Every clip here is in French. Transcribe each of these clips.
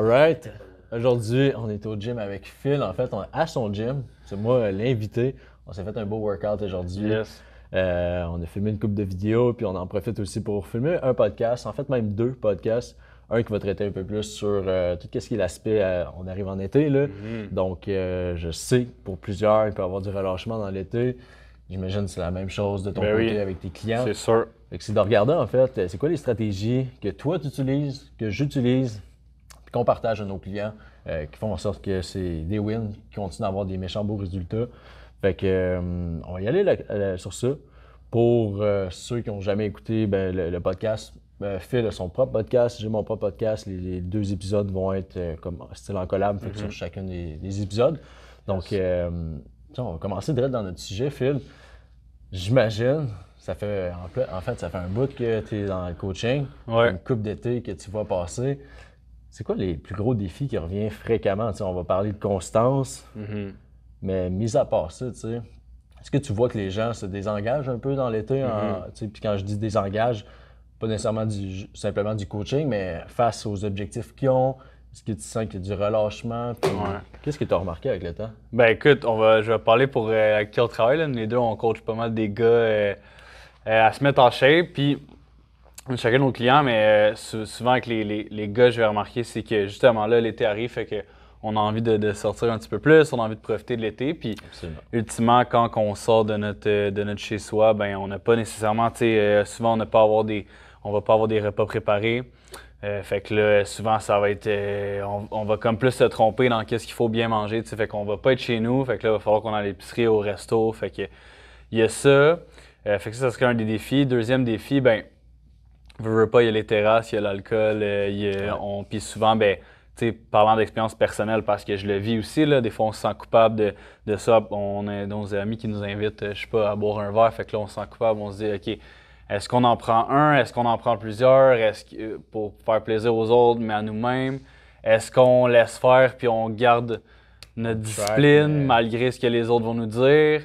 right! Aujourd'hui, on est au gym avec Phil. En fait, on à son gym. C'est moi l'invité. On s'est fait un beau workout aujourd'hui. Euh, on a filmé une coupe de vidéos, puis on en profite aussi pour filmer un podcast. En fait, même deux podcasts. Un qui va traiter un peu plus sur euh, tout ce qui est l'aspect. Euh, on arrive en été, là. Mm-hmm. Donc, je sais pour plusieurs, il peut y avoir du relâchement dans l'été. J'imagine que c'est la même chose de ton ben côté avec tes clients. C'est sûr. C'est de regarder en fait, c'est quoi les stratégies que toi tu utilises, que j'utilise qu'on partage à nos clients, euh, qui font en sorte que c'est des wins, qui continuent à avoir des méchants beaux résultats. Fait que, euh, on va y aller sur ça. Pour euh, ceux qui n'ont jamais écouté ben, le, podcast, Phil a son propre podcast, j'ai mon propre podcast. Les, deux épisodes vont être comme style en collab mhm. sur chacun des, épisodes. Donc, on va commencer direct dans notre sujet, Phil. J'imagine, ça fait en fait, ça fait un bout que tu es dans le coaching, une coupe d'été que tu vois passer. C'est quoi les plus gros défis qui reviennent fréquemment? on va parler de constance, mhm. mais mis à part ça, est-ce que tu vois que les gens se désengagent un peu dans l'été? Mhm. Puis quand je dis désengage, pas nécessairement du, simplement du coaching, mais face aux objectifs qu'ils ont, est-ce que tu sens qu'il y a du relâchement? Qu'est-ce que tu as remarqué avec le temps? Ben écoute, on va, je vais parler pour euh, qui on Les deux, on coach pas mal des gars euh, euh, à se mettre en shape. Puis chacun de nos clients, mais euh, souvent avec les, les, gars, je vais remarquer, c'est que justement là, l'été arrive, fait que on a envie de, sortir un petit peu plus, on a envie de profiter de l'été. Puis, ultimement, quand on sort de notre, euh, de notre chez-soi, ben on n'a pas nécessairement, tu sais, euh, souvent, on n'a pas avoir des, on va pas avoir des repas préparés. fait que là, souvent, ça va être. on, va comme plus se tromper dans qu'est-ce qu'il faut bien manger. Fait qu'on va pas être chez nous. Fait que là, il va falloir qu'on aille à l'épicerie, au resto. Fait que il y a ça. fait que ça, ça serait un des défis. Deuxième défi, ben il y a les terrasses, il y a l'alcool, euh, on puis souvent ben sais parlant d'expérience personnelle, parce que je le vis aussi, là, des fois on se sent coupable de, ça. On a nos amis qui nous invitent, euh, je sais pas, à boire un verre, fait que là on se sent coupable, on se dit, OK, est-ce qu'on en prend un, est-ce qu'on en prend plusieurs, est-ce euh, pour faire plaisir aux autres, mais à nous-mêmes, est-ce qu'on laisse faire puis on garde notre discipline malgré ce que les autres vont nous dire,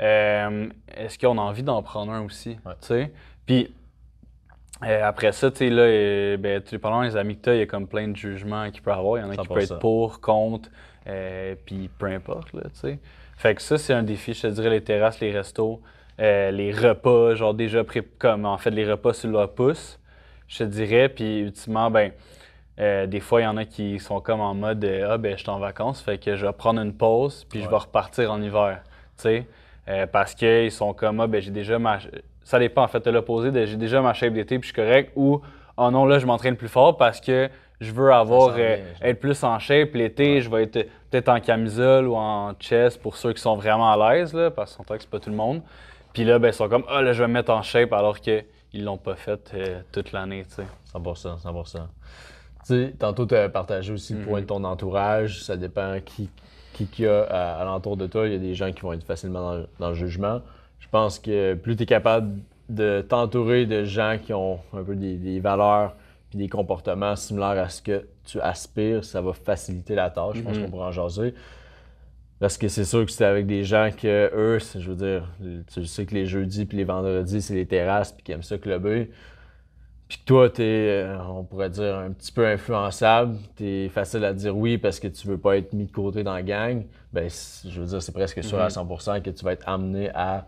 est-ce qu'on a envie d'en prendre un aussi, tu Puis euh, après ça, tu sais, là, euh, ben, tu parles les amis que tu as, il y a comme plein de jugements qu'il peut avoir. Il y en a qui peuvent être pour, contre, euh, puis peu importe, là, tu sais. Fait que ça, c'est un défi, je te dirais, les terrasses, les restos, les repas, genre déjà pris comme en fait, les repas sur leur pouce, je te dirais. Puis ultimement, ben, des fois, il y en a qui sont comme en mode Ah, ben, je suis en vacances, fait que je vais prendre une pause, puis je vais repartir en hiver, tu sais. parce qu'ils sont comme Ah, ben, j'ai déjà ma ça dépend en fait de l'opposé, j'ai déjà ma shape d'été puis je suis correct, ou oh non, là, je m'entraîne plus fort parce que je veux avoir euh, être plus en shape l'été, je vais être peut-être en camisole ou en chest pour ceux qui sont vraiment à l'aise, là, parce qu'on que c'est pas tout le monde. Puis là, ben, ils sont comme, ah oh, là, je vais me mettre en shape alors qu'ils l'ont pas fait euh, toute l'année, tu sais. ça 100%. ça. tantôt, tu as partagé aussi le point mm-hmm. de ton entourage. Ça dépend qui qui, y a à, l'entour de toi. Il y a des gens qui vont être facilement dans le jugement je pense que plus tu es capable de t'entourer de gens qui ont un peu des, valeurs puis des comportements similaires à ce que tu aspires, ça va faciliter la tâche. Je pense mhm. qu'on pourra en jaser. Parce que c'est sûr que c'est avec des gens que eux, je veux dire, tu sais que les jeudis puis les vendredis, c'est les terrasses puis qu'ils aiment ça clubber. Puis que toi, es, euh, on pourrait dire, un petit peu influençable. tu es facile à dire oui parce que tu veux pas être mis de côté dans la gang. Ben, je veux dire, c'est presque sûr à 100% mhm. que tu vas être amené à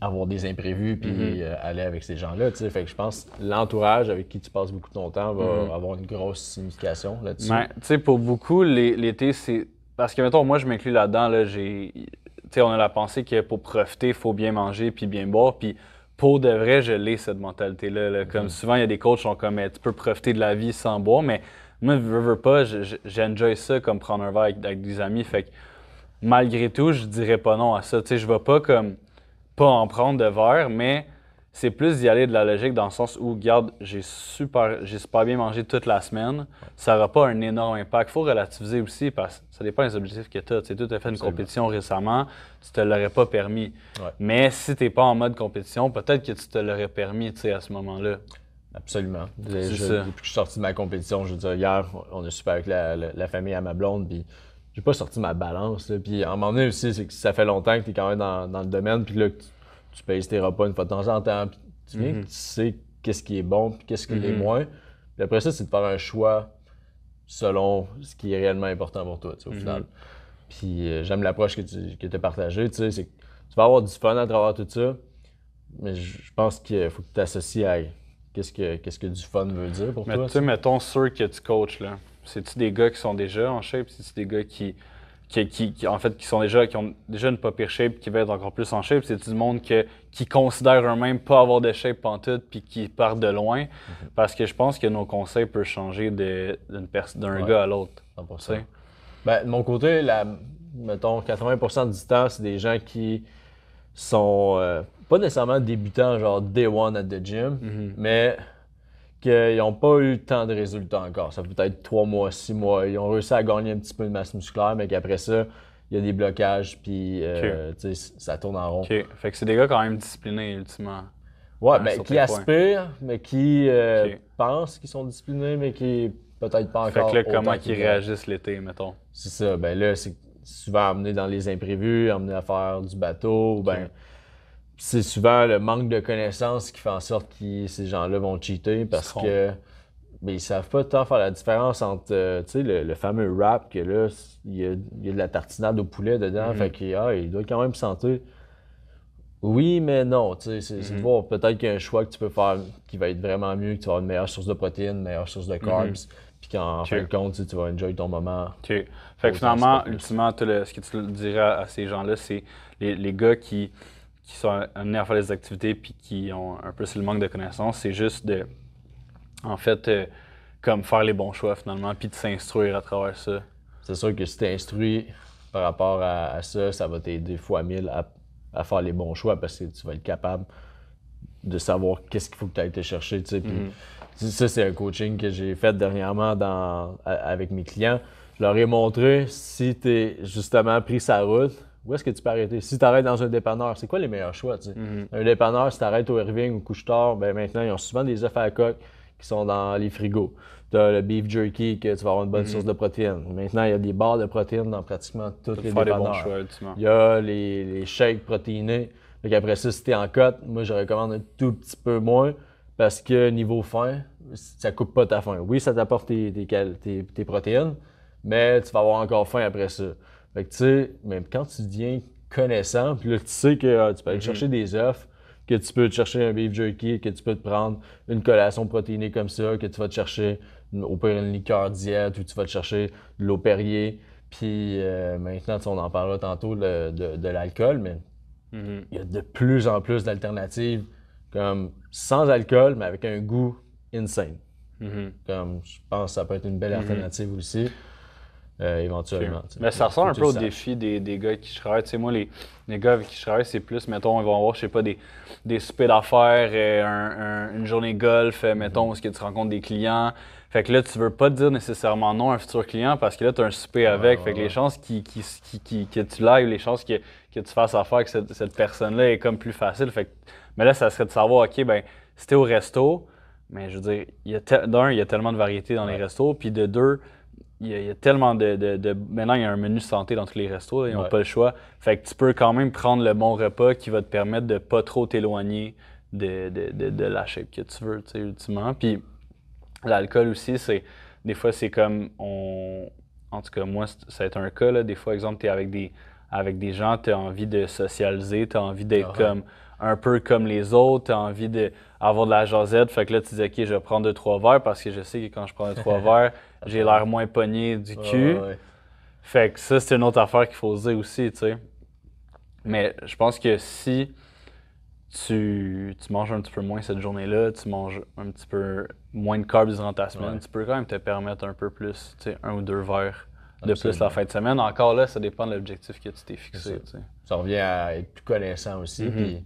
avoir des imprévus puis mm-hmm. euh, aller avec ces gens-là. Fait que je pense que l'entourage avec qui tu passes beaucoup de ton temps va mm-hmm. avoir une grosse signification là-dessus. tu pour beaucoup, l'été, c'est. Parce que, mettons, moi, je m'inclus là-dedans, là, j'ai. on a la pensée que pour profiter, il faut bien manger puis bien boire. Puis pour de vrai, je l'ai, cette mentalité-là. Comme mm-hmm. souvent, il y a des coachs qui sont comme, tu peux profiter de la vie sans boire, mais moi, je veux, veux pas, j'enjoy ça comme prendre un verre avec, des amis. Fait que malgré tout, je dirais pas non à ça. Tu sais, je vais pas comme pas en prendre de verre, mais c'est plus d'y aller de la logique dans le sens où, garde, j'ai super, j'ai super bien mangé toute la semaine, ça n'aura pas un énorme impact. faut relativiser aussi parce que ça dépend des objectifs que tu as. Tu as fait une compétition récemment, tu te l'aurais pas permis. Mais si tu n'es pas en mode compétition, peut-être que tu te l'aurais permis à ce moment-là. Absolument. Je, depuis que je suis sorti de ma compétition, je veux dire, hier, on est super avec la, famille à ma blonde, j'ai pas sorti ma balance. Là. Puis à un moment donné aussi, c'est que ça fait longtemps que tu es quand même dans, le domaine, puis là, tu, payes tes repas une fois de temps en temps, puis mm-hmm. tu sais qu'est-ce qui est bon, puis qu'est-ce qui est mm-hmm. moins. Puis après ça, c'est de faire un choix selon ce qui est réellement important pour toi, tu sais, au mm-hmm. final. Puis euh, j'aime l'approche que tu que as partagée, tu sais, c'est tu vas avoir du fun à travers tout ça, mais je pense qu'il faut que tu t'associes à qu'est-ce que, quest que du fun veut dire pour toi. Tu sais, mettons ceux que tu coaches, là c'est-tu des gars qui sont déjà en shape? C'est-tu des gars qui, qui, en fait, qui sont déjà, qui ont déjà une pas pire shape, qui veulent être encore plus en shape? C'est-tu du monde qui considère eux-mêmes pas avoir de shape en tout, puis qui part de loin? Mhm. Parce que je pense que nos conseils peuvent changer d'un gars à l'autre. Ben, de mon côté, mettons, 80% du temps, c'est des gens qui sont euh, pas nécessairement débutants, genre day one at the gym, mhm. mais qu'ils n'ont pas eu tant de résultats encore. Ça peut être trois mois, six mois. Ils ont réussi à gagner un petit peu de masse musculaire, mais qu'après ça, il y a des blocages, puis euh, ça tourne en rond. OK. Fait que c'est des gars quand même disciplinés, ultimement. Ouais, mais qui aspirent, mais qui euh, pensent qu'ils sont disciplinés, mais qui peut-être pas encore. Fait que là, comment ils réagissent l'été, mettons. C'est ça. Ben là, c'est souvent amené dans les imprévus, amené à faire du bateau, ben c'est souvent le manque de connaissances qui fait en sorte que ces gens-là vont cheater parce que mais ils savent pas tant faire la différence entre euh, le, fameux rap » que là, il y, a, de la tartinade au poulet dedans. Mm-hmm. Fait ah, il doit quand même sentir. Oui, mais non. C'est mm-hmm. peut-être qu'il y a un choix que tu peux faire qui va être vraiment mieux, que tu vas avoir une meilleure source de protéines, une meilleure source de mm-hmm. carbs. Puis qu'en fin de compte, tu vas enjoy ton moment. Fait finalement, ultimement, ce que tu dirais à, ces gens-là, c'est les gars qui qui sont amenés à faire des activités puis qui ont un peu le manque de connaissances, c'est juste de, en fait, euh, comme faire les bons choix finalement, puis de s'instruire à travers ça. C'est sûr que si tu instruit par rapport à, ça, ça va t'aider fois mille à, faire les bons choix parce que tu vas être capable de savoir qu'est-ce qu'il faut que tu ailles te chercher. Mm-hmm. Ça, c'est un coaching que j'ai fait dernièrement avec mes clients. Je leur ai montré si tu es justement pris sa route, où est-ce que tu peux arrêter? Si tu arrêtes dans un dépanneur, c'est quoi les meilleurs choix? Mhm. Un dépanneur, si tu arrêtes au Irving ou Couche-Tard, ben maintenant, ils ont souvent des œufs à coque qui sont dans les frigos. Tu as le beef jerky, que tu vas avoir une bonne mhm. source de protéines. Maintenant, il y a des barres de protéines dans pratiquement toutes les dépanneurs. Il y a les, shakes protéinés. Donc après ça, si tu es en cote, moi, je recommande un tout petit peu moins parce que niveau faim, ça coupe pas ta faim. Oui, ça t'apporte tes protéines, mais tu vas avoir encore faim après ça. Fait que tu sais, même quand tu deviens connaissant, puis là, tu sais que ah, tu peux aller mhm. chercher des œufs, que tu peux te chercher un beef jerky, que tu peux te prendre une collation protéinée comme ça, que tu vas te chercher une, mm, au pire diète ou tu vas te chercher de l'eau Perrier. Puis euh, maintenant, on en parlera tantôt de, l'alcool, mais mhm. il y a de plus en plus d'alternatives comme sans alcool, mais avec un goût insane. Mhm. Comme je pense que ça peut être une belle alternative aussi. Euh, éventuellement. Mais ça ressemble un peu au défi des, des gars qui travaillent. Tu sais, moi, les, les gars qui je travaille, c'est plus, mettons, ils vont avoir, je sais pas, des, des soupers d'affaires, euh, une journée golf, euh, mettons, mhm. est-ce que tu rencontres des clients. Fait que là, tu veux pas dire nécessairement non à un futur client parce que là, tu as un souper avec. fait que les chances qui, qui, que tu live, les chances que, tu fasses affaire avec cette, personne-là est comme plus facile. Fait que, mais là, ça serait de savoir, OK, ben, si t'es au resto, mais je veux dire, d'un, il y a tellement de variétés dans les restos, puis de deux, il y, a, tellement de, Maintenant, il y a un menu santé dans tous les restos, ils n'ont pas le choix. Fait que tu peux quand même prendre le bon repas qui va te permettre de pas trop t'éloigner de, de, la shape que tu veux, tu sais, ultimement. Puis l'alcool aussi, c'est. Des fois, c'est comme on. En tout cas, moi, ça a été un cas. Des fois, exemple, tu es avec des, avec des gens, tu as envie de socialiser, tu as envie d'être ah comme un peu comme les autres, tu as envie d'avoir de la jasette. Fait que là, tu dis, OK, je vais prendre deux, trois verres parce que je sais que quand je prends deux, trois verres, j'ai l'air moins pogné du cul. Fait que ça, c'est une autre affaire qu'il faut se dire aussi, tu sais. Mais je pense que si tu, manges un petit peu moins cette journée-là, tu manges un petit peu moins de carbs durant ta semaine, tu peux quand même te permettre un peu plus, tu sais, un ou deux verres de plus la fin de semaine. Encore là, ça dépend de l'objectif que tu t'es fixé. sais. ça. revient à être plus connaissant aussi. Mm-hmm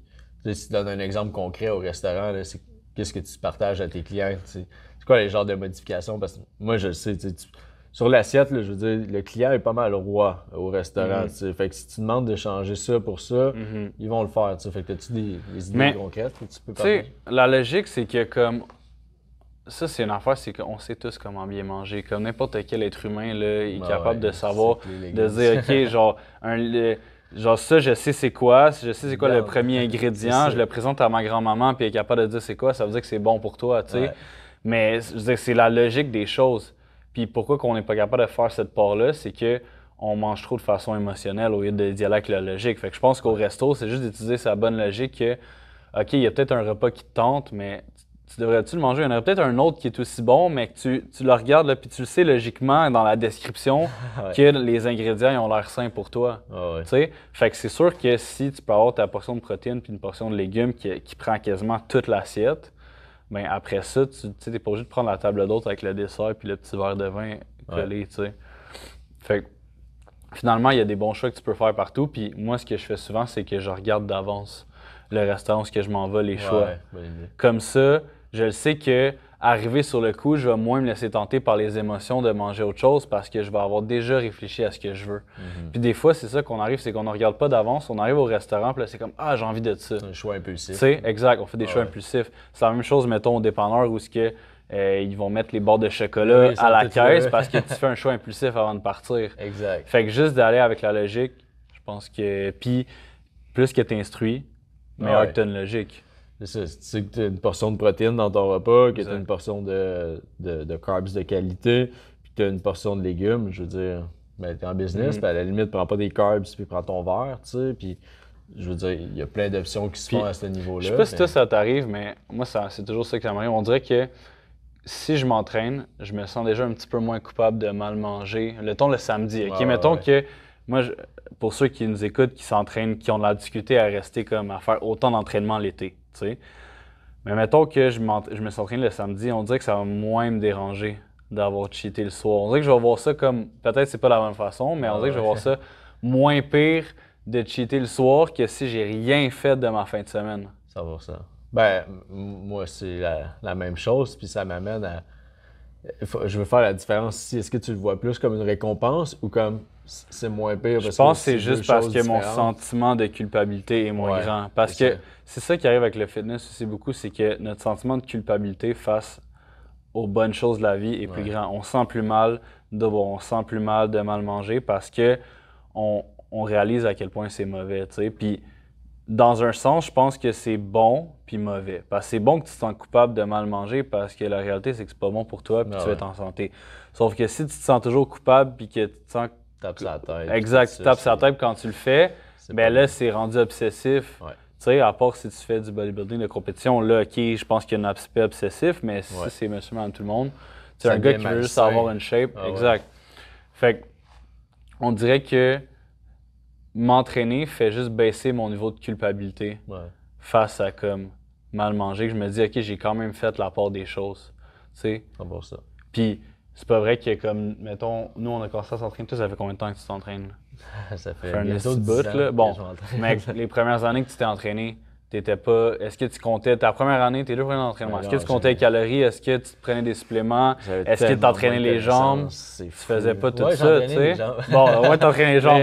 si tu donnes un exemple concret au restaurant, c'est qu'est-ce que tu partages à tes clients? C'est quoi les genres de modifications? Parce que moi, je le sais, sur l'assiette, je veux dire, le client est pas mal roi au restaurant. Mhm. Tu Fait que si tu demandes de changer ça pour ça, mhm. ils vont le faire. Fait que tu des, des, idées concrètes que tu peux parler? La logique, c'est que comme ça, c'est une affaire, c'est qu'on sait tous comment bien manger. Comme n'importe quel être humain, là, est bah capable de savoir, de dire, OK, genre, un, Genre, ça, je sais c'est quoi, je sais c'est quoi le premier ingrédient, je le présente à ma grand-maman, puis elle est capable de dire c'est quoi, ça veut dire que c'est bon pour toi, tu sais. Mais je veux dire, c'est la logique des choses. Puis pourquoi qu'on n'est pas capable de faire cette part-là, c'est que on mange trop de façon émotionnelle au lieu de dialogue avec la logique. Fait que je pense qu'au resto, c'est juste d'utiliser sa bonne logique que, OK, il y a peut-être un repas qui te tente, mais tu devrais-tu le manger? Il y en aurait peut-être un autre qui est aussi bon, mais que tu, le regardes, là, puis tu le sais logiquement dans la description que les ingrédients ils ont l'air sains pour toi. Ah fait que c'est sûr que si tu peux avoir ta portion de protéines puis une portion de légumes qui, prend quasiment toute l'assiette, ben après ça, tu n'es pas obligé de prendre la table d'autre avec le dessert puis le petit verre de vin collé, Fait finalement, il y a des bons choix que tu peux faire partout. Puis moi, ce que je fais souvent, c'est que je regarde d'avance le restaurant que je m'en vais, les choix. Comme ça, je le sais que arrivé sur le coup, je vais moins me laisser tenter par les émotions de manger autre chose parce que je vais avoir déjà réfléchi à ce que je veux. Mhm. Puis des fois, c'est ça qu'on arrive, c'est qu'on ne regarde pas d'avance, on arrive au restaurant, puis là, c'est comme Ah, j'ai envie de ça. C'est Un choix impulsif. c'est exact, on fait des choix impulsifs. C'est la même chose, mettons, au dépanneur où ce que. Euh, ils vont mettre les bords de chocolat à la caisse parce que tu fais un choix impulsif avant de partir. Exact. Fait que juste d'aller avec la logique, je pense que. Puis, plus que tu instruis, mais que logique. Tu sais tu as une portion de protéines dans ton repas, que tu as une portion de, de, carbs de qualité, puis tu as une portion de légumes, je veux dire, ben, tu es en business, mhm. à la limite, prends pas des carbs, puis prends ton verre, tu sais, puis je veux dire, il y a plein d'options qui se font à ce niveau-là. Je sais pas si ça t'arrive, mais moi, c'est toujours ça qui m'arrive. On dirait que si je m'entraîne, je me sens déjà un petit peu moins coupable de mal manger. Le ton le samedi, OK? Mettons que moi, pour ceux qui nous écoutent, qui s'entraînent, qui ont de la difficulté à rester comme à faire autant d'entraînement l'été, tu sais. Mais mettons que je, me suis entraîné le samedi, on dirait que ça va moins me déranger d'avoir cheaté le soir. On dirait que je vais voir ça comme. Peut-être c'est pas la même façon, mais on ah dirait que je vais voir ça moins pire de cheater le soir que si j'ai rien fait de ma fin de semaine. Ça va ça. Ben, moi, c'est la, même chose, puis ça m'amène à. Je veux faire la différence ici. Est-ce que tu le vois plus comme une récompense ou comme c'est moins bien je pense que c'est juste parce que mon sentiment de culpabilité est moins grand. Parce que c'est ça qui arrive avec le fitness aussi beaucoup, c'est que notre sentiment de culpabilité face aux bonnes choses de la vie est plus grand. On sent plus mal de bon, on sent plus mal de mal manger parce que on, réalise à quel point c'est mauvais. Puis dans un sens, je pense que c'est bon puis mauvais. Parce que c'est bon que tu te sens coupable de mal manger parce que la réalité, c'est que c'est pas bon pour toi puis ah tu es en santé. Sauf que si tu te sens toujours coupable puis que tu te sens tapes tête. Exact, tu tapes sa tête quand tu le fais. Mais là, c'est rendu obsessif. Tu sais, à part si tu fais du bodybuilding de compétition, là, OK, je pense qu'il y a un aspect obsessif, mais si c'est monsieur, tout le monde, c'est un gars qui veut juste avoir une shape. Ah exact. Fait on dirait que m'entraîner fait juste baisser mon niveau de culpabilité face à comme mal manger, je me dis, OK, j'ai quand même fait la part des choses. Tu sais. ça. Puis c'est pas vrai que, comme, mettons, nous, on a commencé à s'entraîner. Toi, ça fait combien de temps que tu t'entraînes? ça fait, fait un autres bout, là. Bon, mec, les premières années que tu t'es entraîné, t'étais pas. Est-ce que tu comptais ta première année, tes deux premiers entraînements? Est-ce que tu comptais les calories? Est-ce que tu prenais des suppléments? Est-ce que tu t'entraînais les jambes? Tu faisais pas tout ça, tu sais. Bon, ouais, t'entraînais les jambes.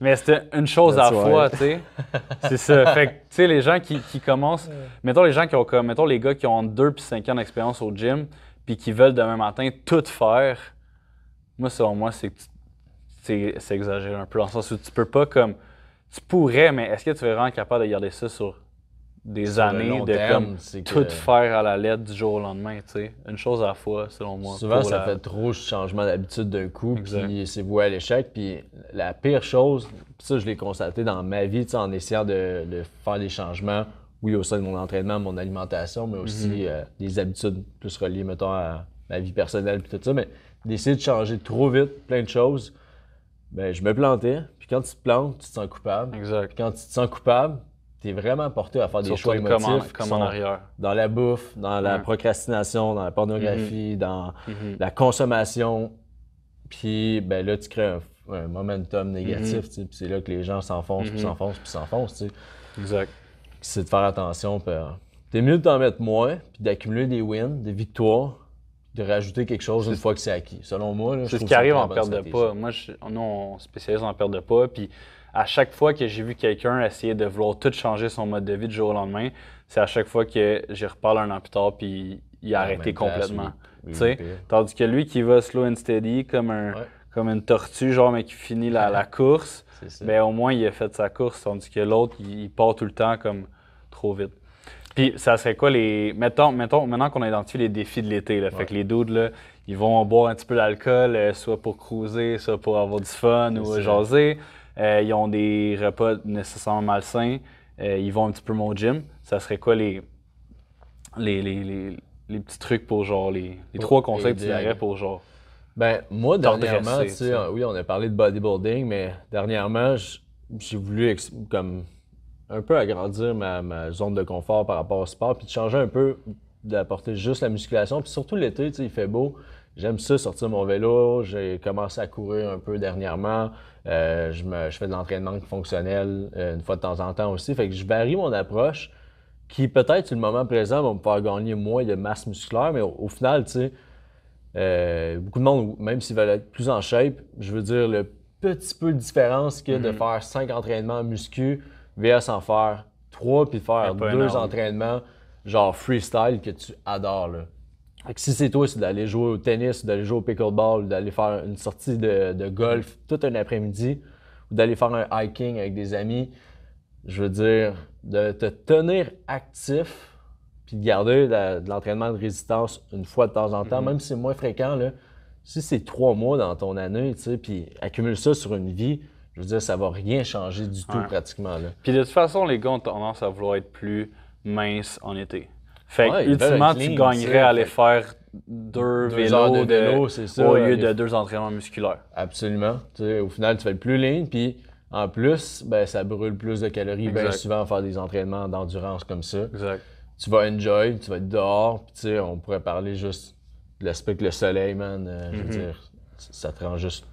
Mais, c'était une chose à la fois, tu sais. C'est ça. Fait que, tu sais, les gens qui, qui commencent. mettons, les gens qui ont comme. Mettons, les gars qui ont deux 2 et 5 ans d'expérience au gym puis qui veulent demain matin tout faire, moi, selon moi, c'est c'est exagéré un peu, dans le sens où tu peux pas comme. Tu pourrais, mais est-ce que tu es vraiment capable de garder ça sur des années de comme tout faire à la lettre du jour au lendemain, tu sais. Une chose à la fois, selon moi. Souvent, ça fait trop changement d'habitude d'un coup, puis c'est voué à l'échec. Puis la pire chose, ça, je l'ai constaté dans ma vie, tu en essayant de, faire des changements oui, au sein de mon entraînement, mon alimentation, mais aussi mhm. euh, des habitudes plus reliées, mettons, à ma vie personnelle et tout ça. Mais d'essayer de changer trop vite plein de choses, ben, je me plantais. Puis quand tu te plantes, tu te sens coupable. Exact. quand tu te sens coupable, tu es vraiment porté à faire des choix émotifs. Comme en, arrière. Dans la bouffe, dans la procrastination, dans la pornographie, mhm. dans mhm. la consommation. Puis ben, là, tu crées un, momentum négatif. Puis c'est là que les gens s'enfoncent, puis s'enfoncent, puis s'enfoncent. Exact c'est de faire attention. Euh, t'es mieux de mettre moins, puis d'accumuler des wins, des victoires, de rajouter quelque chose une fois que c'est acquis. Selon moi, c'est ce qui arrive en perte de pas. Moi, je, nous, on spécialise en perte de pas, puis à chaque fois que j'ai vu quelqu'un essayer de vouloir tout changer son mode de vie du jour au lendemain, c'est à chaque fois que j'y reparle un an plus tard, puis il a arrêté complètement. tandis que lui qui va slow and steady comme un, comme une tortue, genre mais qui finit la, course, ben au moins il a fait sa course, tandis que l'autre il part tout le temps comme trop vite. Puis ça serait quoi les. Mettons, maintenant qu'on a identifié les défis de l'été, là, fait que les dudes, là, ils vont boire un petit peu d'alcool, euh, soit pour cruiser, soit pour avoir du fun ou jaser. Euh, ils ont des repas nécessairement malsains. Euh, ils vont un petit peu moins au gym. Ça serait quoi les. les, les, les, petits trucs pour genre, les, les trois conseils que tu dirais pour genre. Ben, moi, dernièrement, tu sais, oui, on a parlé de bodybuilding, mais dernièrement, j'ai voulu comme un peu agrandir ma, zone de confort par rapport au sport, puis de changer un peu, d'apporter juste la musculation. Puis surtout l'été, il fait beau. J'aime ça, sortir mon vélo. J'ai commencé à courir un peu dernièrement. Euh, je, fais de l'entraînement fonctionnel euh, une fois de temps en temps aussi. Fait que je varie mon approche qui, peut-être, au moment présent, va me faire gagner moins de masse musculaire, mais au, final, tu sais, euh, beaucoup de monde, même s'ils veulent être plus en shape, je veux dire, le petit peu de différence que de mm-hmm. faire cinq entraînements muscu VS en faire trois, puis faire deux entraînements, genre freestyle, que tu adores. si c'est toi, c'est d'aller jouer au tennis, d'aller jouer au pickleball, d'aller faire une sortie de, golf tout un après-midi, ou d'aller faire un hiking avec des amis, je veux dire, de te tenir actif, puis de garder de l'entraînement de résistance une fois de temps en temps, mhm. même si c'est moins fréquent, si c'est trois mois dans ton année, puis accumule ça sur une vie, je veux dire, ça va rien changer du tout pratiquement. Puis de toute façon, les gars ont tendance à vouloir être plus minces en été. Fait ultimement, tu gagnerais à aller faire deux, vélos de au lieu de deux entraînements musculaires. Absolument. au final, tu fais plus lean, puis en plus, ben, ça brûle plus de calories bien souvent faire des entraînements d'endurance comme ça. Exact. Tu vas enjoy, tu vas être dehors, puis tu sais, on pourrait parler juste de l'aspect que le soleil, man, euh, je veux mm-hmm. dire, ça te rend juste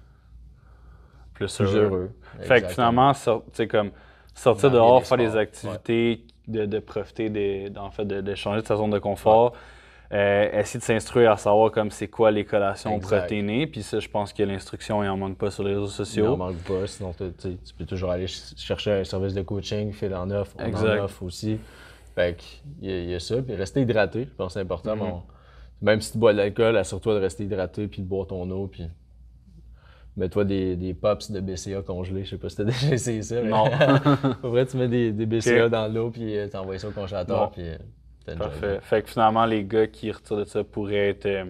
plus heureux. Fait que finalement, sais comme sortir dehors, faire des activités, de, profiter des, en fait, de, de, sa zone de confort. Euh, essayer de s'instruire à savoir comme c'est quoi les collations protéinées. Puis ça, je pense que l'instruction, il en manque pas sur les réseaux sociaux. Il en manque pas, sinon tu peux toujours aller chercher un service de coaching, fait en offre, on en offre aussi. Fait il y, a ça. Puis rester hydraté, je pense que c'est important. Mm-hmm. même si tu bois de l'alcool, assure-toi de rester hydraté puis de boire ton eau. Puis mais toi, des, des pops de BCA congelés, je sais pas si t'as déjà essayé ça. Mais... Non. Au vrai, tu mets des, des BCA dans l'eau, puis euh, t'envoies ça au congélateur, puis euh, Parfait. Fait que finalement, les gars qui retirent de ça pourraient être. Euh,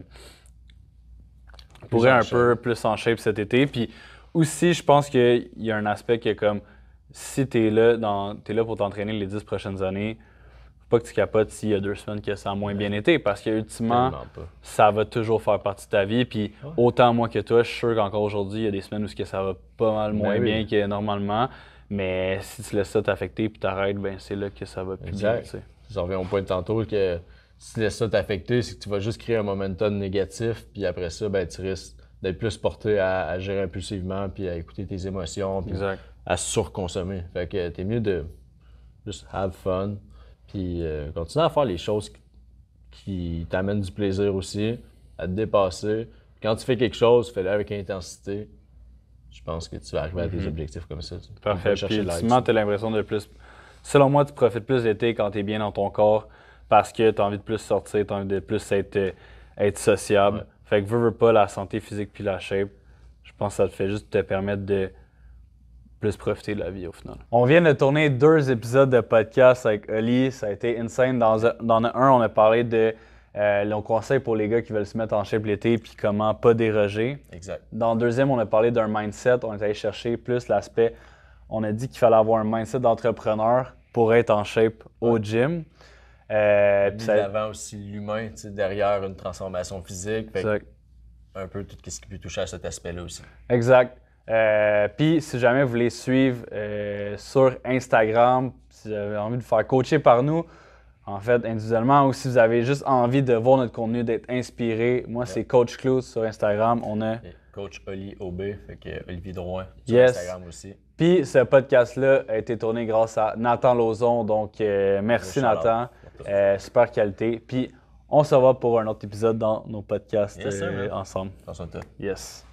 pourraient un peu plus en shape cet été. Puis aussi, je pense qu'il y a un aspect qui est comme si t'es là, dans, es là pour t'entraîner les 10 prochaines années, que tu capotes s'il y a deux semaines que ça a moins bien été, parce que ultimement, ça va toujours faire partie de ta vie. Puis autant moi que toi, je suis sûr qu'encore aujourd'hui, il y a des semaines où que ça va pas mal ben moins bien que normalement. Mais si tu laisses ça t'affecter puis t'arrêtes, ben c'est là que ça va plus bien. Tu sais. J'en au point de tantôt que si tu laisses ça t'affecter, c'est que tu vas juste créer un momentum négatif, puis après ça, ben, tu risques d'être plus porté à, gérer impulsivement, puis à écouter tes émotions, puis à surconsommer. Fait que t'es mieux de juste have fun, puis euh, continue à faire les choses qui t'amènent du plaisir aussi, à te dépasser. quand tu fais quelque chose, fais-le avec intensité. Je pense que tu vas arriver à des mhm. objectifs comme ça. Tu Parfait. Puis tu as l'impression de plus. Selon moi, tu profites plus d'été quand tu es bien dans ton corps parce que tu as envie de plus sortir, tu as envie de plus être, euh, sociable. Fait que veux, veux pas la santé physique puis la shape. Je pense que ça te fait juste te permettre de profiter de la vie au final. On vient de tourner deux épisodes de podcast avec Oli. Ça a été insane. Dans, un, on a parlé de euh, nos pour les gars qui veulent se mettre en shape l'été puis comment pas déroger. Exact. Dans le deuxième, on a parlé d'un mindset. On est allé chercher plus l'aspect. On a dit qu'il fallait avoir un mindset d'entrepreneur pour être en shape au gym. Euh, puis aussi l'humain derrière une transformation physique. un peu tout ce qui peut toucher à cet aspect-là aussi. Exact. Euh, puis, si jamais vous voulez suivre euh, sur Instagram, si vous avez envie de faire coacher par nous, en fait, individuellement, ou si vous avez juste envie de voir notre contenu, d'être inspiré, moi, c'est Coach Cloud sur Instagram. On a. Coach Oli Ob, fait que Olivier Droit sur Instagram aussi. Puis ce podcast-là a été tourné grâce à Nathan Lozon, donc euh, merci Nathan, super qualité. Puis on se revoit pour un autre épisode dans nos podcasts ensemble. Yes.